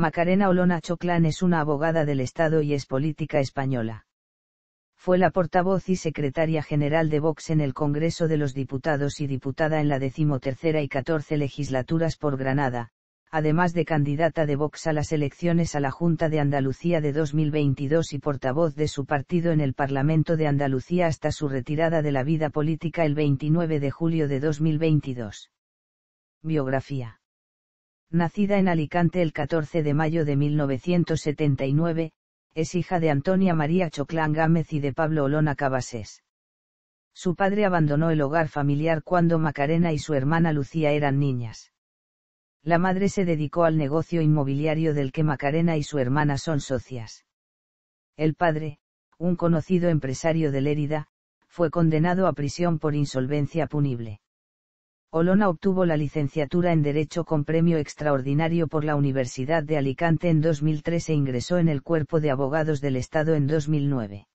Macarena Olona Choclán es una abogada del Estado y es política española. Fue la portavoz y secretaria general de Vox en el Congreso de los Diputados y diputada en la decimotercera y catorce legislaturas por Granada, además de candidata de Vox a las elecciones a la Junta de Andalucía de 2022 y portavoz de su partido en el Parlamento de Andalucía hasta su retirada de la vida política el 29 de julio de 2022. Biografía Nacida en Alicante el 14 de mayo de 1979, es hija de Antonia María Choclán Gámez y de Pablo Olona Cabasés. Su padre abandonó el hogar familiar cuando Macarena y su hermana Lucía eran niñas. La madre se dedicó al negocio inmobiliario del que Macarena y su hermana son socias. El padre, un conocido empresario de Lérida, fue condenado a prisión por insolvencia punible. Olona obtuvo la licenciatura en Derecho con premio extraordinario por la Universidad de Alicante en 2003 e ingresó en el Cuerpo de Abogados del Estado en 2009.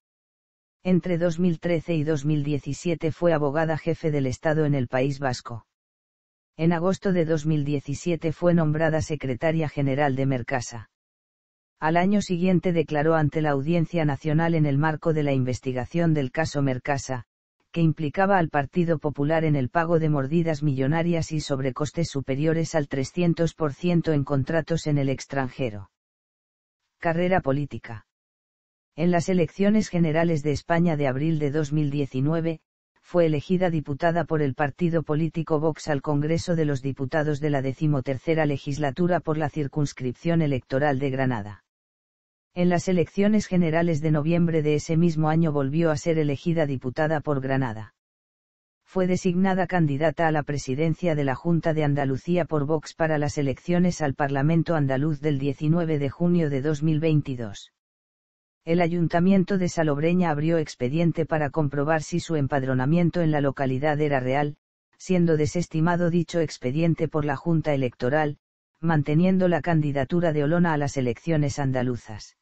Entre 2013 y 2017 fue abogada jefe del Estado en el País Vasco. En agosto de 2017 fue nombrada secretaria general de Mercasa. Al año siguiente declaró ante la Audiencia Nacional en el marco de la investigación del caso Mercasa, que implicaba al Partido Popular en el pago de mordidas millonarias y sobrecostes superiores al 300% en contratos en el extranjero. Carrera política. En las elecciones generales de España de abril de 2019, fue elegida diputada por el partido político Vox al Congreso de los Diputados de la decimotercera legislatura por la circunscripción electoral de Granada. En las elecciones generales de noviembre de ese mismo año volvió a ser elegida diputada por Granada. Fue designada candidata a la presidencia de la Junta de Andalucía por Vox para las elecciones al Parlamento andaluz del 19 de junio de 2022. El Ayuntamiento de Salobreña abrió expediente para comprobar si su empadronamiento en la localidad era real, siendo desestimado dicho expediente por la Junta Electoral, manteniendo la candidatura de Olona a las elecciones andaluzas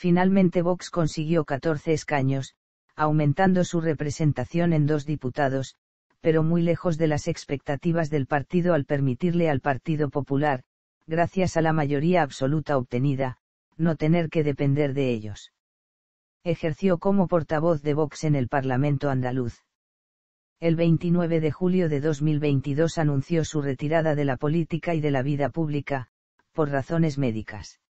finalmente Vox consiguió 14 escaños, aumentando su representación en dos diputados, pero muy lejos de las expectativas del partido al permitirle al Partido Popular, gracias a la mayoría absoluta obtenida, no tener que depender de ellos. Ejerció como portavoz de Vox en el Parlamento andaluz. El 29 de julio de 2022 anunció su retirada de la política y de la vida pública, por razones médicas.